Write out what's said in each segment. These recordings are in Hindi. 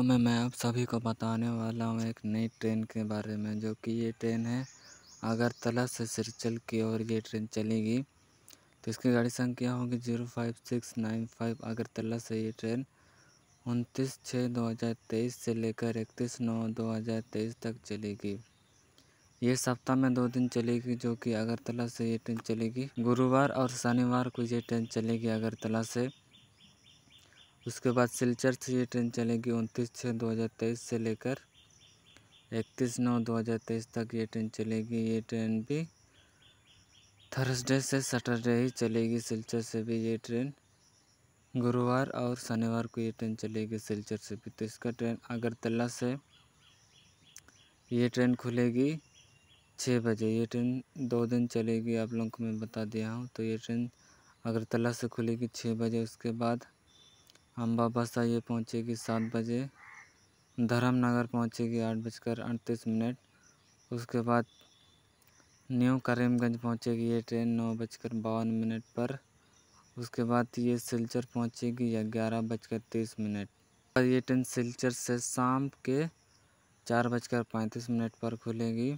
वीडियो में मैं आप सभी को बताने वाला हूँ एक नई ट्रेन के बारे में जो कि ये ट्रेन है अगरतला से सिरचल की ओर ये ट्रेन चलेगी तो इसकी गाड़ी संख्या होगी zero five six nine five Agartala से ये ट्रेन उनतीस छः दो हज़ार तेईस से लेकर इकतीस नौ दो हज़ार तेईस तक चलेगी ये सप्ताह में दो दिन चलेगी जो कि अगरतला से ये ट्रेन चलेगी गुरुवार और शनिवार को ये ट्रेन चलेगी अगरतला से उसके बाद सिलचर से ये ट्रेन चलेगी उनतीस छः दो हज़ार तेईस से लेकर इकतीस नौ दो हज़ार तेईस तक ये ट्रेन चलेगी ये ट्रेन भी थर्सडे से सैटरडे ही चलेगी सिलचर से भी ये ट्रेन गुरुवार और शनिवार को ये ट्रेन चलेगी सिलचर से भी तो इसका ट्रेन अगरतला से ये ट्रेन खुलेगी छः बजे ये ट्रेन दो दिन चलेगी आप लोगों को मैं बता दिया हूँ तो ये ट्रेन अगरतला से खुलेगी छः बजे उसके बाद हम वापस आइए पहुँचेगी सात बजे धर्मनगर पहुँचेगी आठ बजकर अड़तीस मिनट उसके बाद न्यू करीमगंज पहुँचेगी ये ट्रेन नौ बजकर बावन मिनट पर उसके बाद ये सिलचर पहुँचेगी या ग्यारह बजकर तीस मिनट पर ये ट्रेन सिलचर से शाम के चार बजकर पैंतीस मिनट पर खुलेगी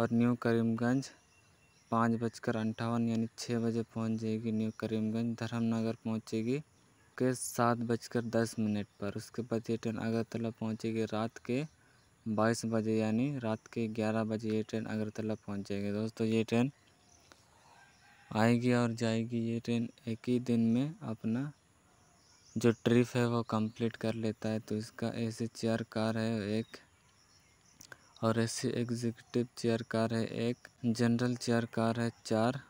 और न्यू करीमगंज पाँच बजकर अंठावन यानी छः बजे पहुँच जाएगी न्यू करीमगंज धर्मनगर पहुँचेगी के सात बजकर दस मिनट पर उसके बाद ये ट्रेन अगरतला पहुंचेगी रात के बाईस बजे यानी रात के ग्यारह बजे ये ट्रेन अगरतला पहुंचेगी दोस्तों ये ट्रेन आएगी और जाएगी ये ट्रेन एक ही दिन में अपना जो ट्रिप है वो कंप्लीट कर लेता है तो इसका ऐसे चेयर कार है एक और ऐसे एग्जीक्यूटिव चेयर कार है एक जनरल चेयर कार है चार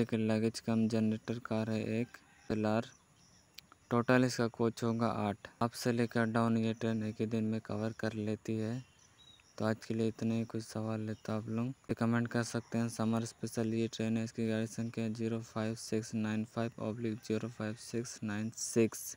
एक लगेज कम जनरेटर कार है एक पिलार टोटल इसका कोच होगा आठ अप से लेकर डाउन ये ट्रेन एक ही दिन में कवर कर लेती है तो आज के लिए इतने ही कुछ सवाल लेता तो आप लोग कमेंट कर सकते हैं समर स्पेशल ये ट्रेन है इसकी गाड़ी संख्या zero five six nine five oblique zero five six nine six